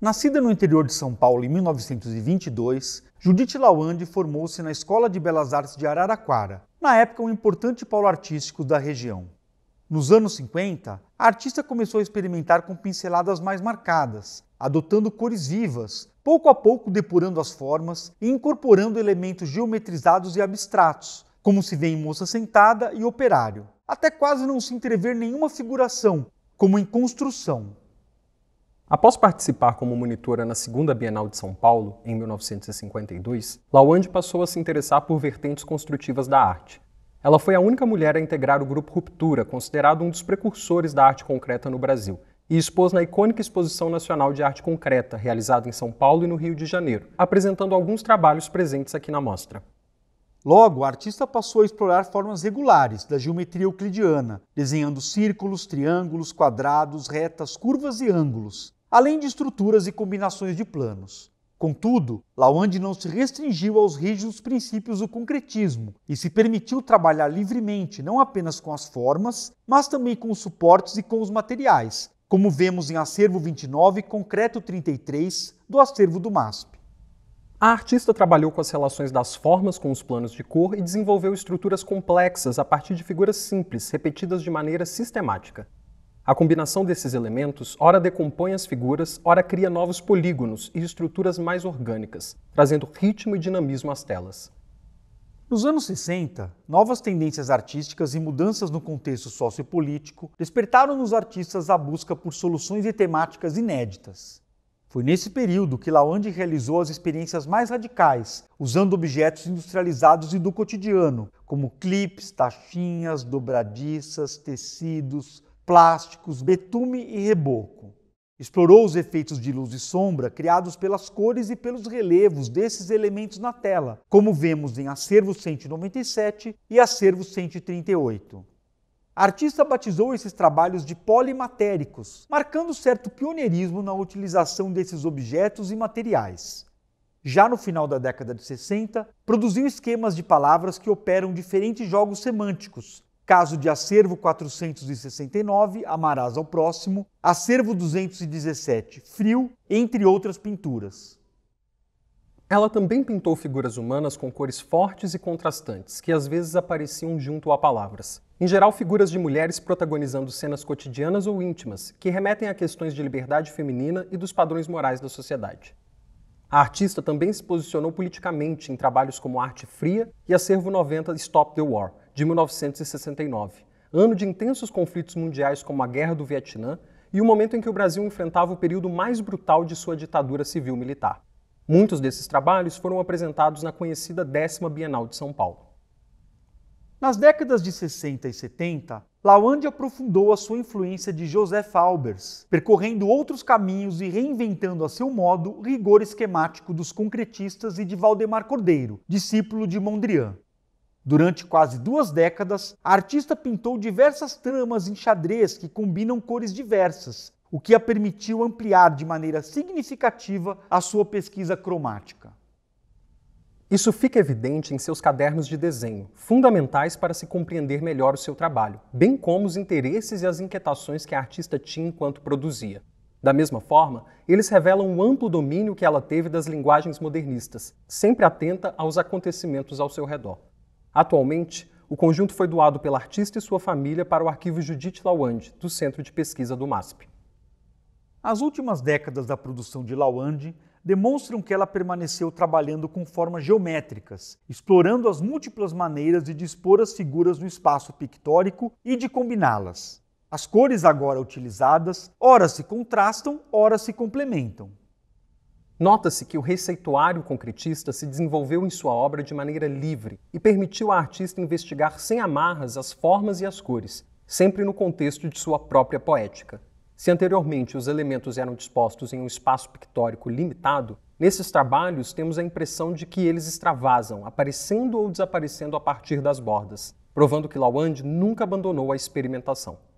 Nascida no interior de São Paulo em 1922, Judith Lawande formou-se na Escola de Belas Artes de Araraquara, na época um importante polo artístico da região. Nos anos 50, a artista começou a experimentar com pinceladas mais marcadas, adotando cores vivas, pouco a pouco depurando as formas e incorporando elementos geometrizados e abstratos, como se vê em Moça Sentada e Operário, até quase não se entrever nenhuma figuração, como em Construção. Após participar como monitora na segunda Bienal de São Paulo, em 1952, Lawande passou a se interessar por vertentes construtivas da arte. Ela foi a única mulher a integrar o grupo Ruptura, considerado um dos precursores da arte concreta no Brasil, e expôs na icônica Exposição Nacional de Arte Concreta, realizada em São Paulo e no Rio de Janeiro, apresentando alguns trabalhos presentes aqui na mostra. Logo, a artista passou a explorar formas regulares da geometria euclidiana, desenhando círculos, triângulos, quadrados, retas, curvas e ângulos além de estruturas e combinações de planos. Contudo, Lawande não se restringiu aos rígidos princípios do concretismo e se permitiu trabalhar livremente não apenas com as formas, mas também com os suportes e com os materiais, como vemos em Acervo 29 Concreto 33 do acervo do MASP. A artista trabalhou com as relações das formas com os planos de cor e desenvolveu estruturas complexas a partir de figuras simples, repetidas de maneira sistemática. A combinação desses elementos ora decompõe as figuras, ora cria novos polígonos e estruturas mais orgânicas, trazendo ritmo e dinamismo às telas. Nos anos 60, novas tendências artísticas e mudanças no contexto sociopolítico despertaram nos artistas a busca por soluções e temáticas inéditas. Foi nesse período que Lawande realizou as experiências mais radicais, usando objetos industrializados e do cotidiano, como clipes, tachinhas, dobradiças, tecidos, plásticos, betume e reboco. Explorou os efeitos de luz e sombra criados pelas cores e pelos relevos desses elementos na tela, como vemos em Acervo 197 e Acervo 138. A artista batizou esses trabalhos de polimatéricos, marcando certo pioneirismo na utilização desses objetos e materiais. Já no final da década de 60, produziu esquemas de palavras que operam diferentes jogos semânticos, Caso de acervo 469, amarás ao próximo. Acervo 217, frio, entre outras pinturas. Ela também pintou figuras humanas com cores fortes e contrastantes, que às vezes apareciam junto a palavras. Em geral, figuras de mulheres protagonizando cenas cotidianas ou íntimas, que remetem a questões de liberdade feminina e dos padrões morais da sociedade. A artista também se posicionou politicamente em trabalhos como Arte Fria e Acervo 90 Stop the War, de 1969, ano de intensos conflitos mundiais como a Guerra do Vietnã e o momento em que o Brasil enfrentava o período mais brutal de sua ditadura civil-militar. Muitos desses trabalhos foram apresentados na conhecida décima Bienal de São Paulo. Nas décadas de 60 e 70, Lawande aprofundou a sua influência de Joseph Albers, percorrendo outros caminhos e reinventando a seu modo o rigor esquemático dos concretistas e de Valdemar Cordeiro, discípulo de Mondrian. Durante quase duas décadas, a artista pintou diversas tramas em xadrez que combinam cores diversas, o que a permitiu ampliar de maneira significativa a sua pesquisa cromática. Isso fica evidente em seus cadernos de desenho, fundamentais para se compreender melhor o seu trabalho, bem como os interesses e as inquietações que a artista tinha enquanto produzia. Da mesma forma, eles revelam o amplo domínio que ela teve das linguagens modernistas, sempre atenta aos acontecimentos ao seu redor. Atualmente, o conjunto foi doado pela artista e sua família para o arquivo Judith Lawande, do Centro de Pesquisa do MASP. As últimas décadas da produção de Lawande demonstram que ela permaneceu trabalhando com formas geométricas, explorando as múltiplas maneiras de dispor as figuras no espaço pictórico e de combiná-las. As cores agora utilizadas, ora se contrastam, ora se complementam. Nota-se que o receituário concretista se desenvolveu em sua obra de maneira livre e permitiu à artista investigar sem amarras as formas e as cores, sempre no contexto de sua própria poética. Se anteriormente os elementos eram dispostos em um espaço pictórico limitado, nesses trabalhos temos a impressão de que eles extravasam, aparecendo ou desaparecendo a partir das bordas, provando que Lawande nunca abandonou a experimentação.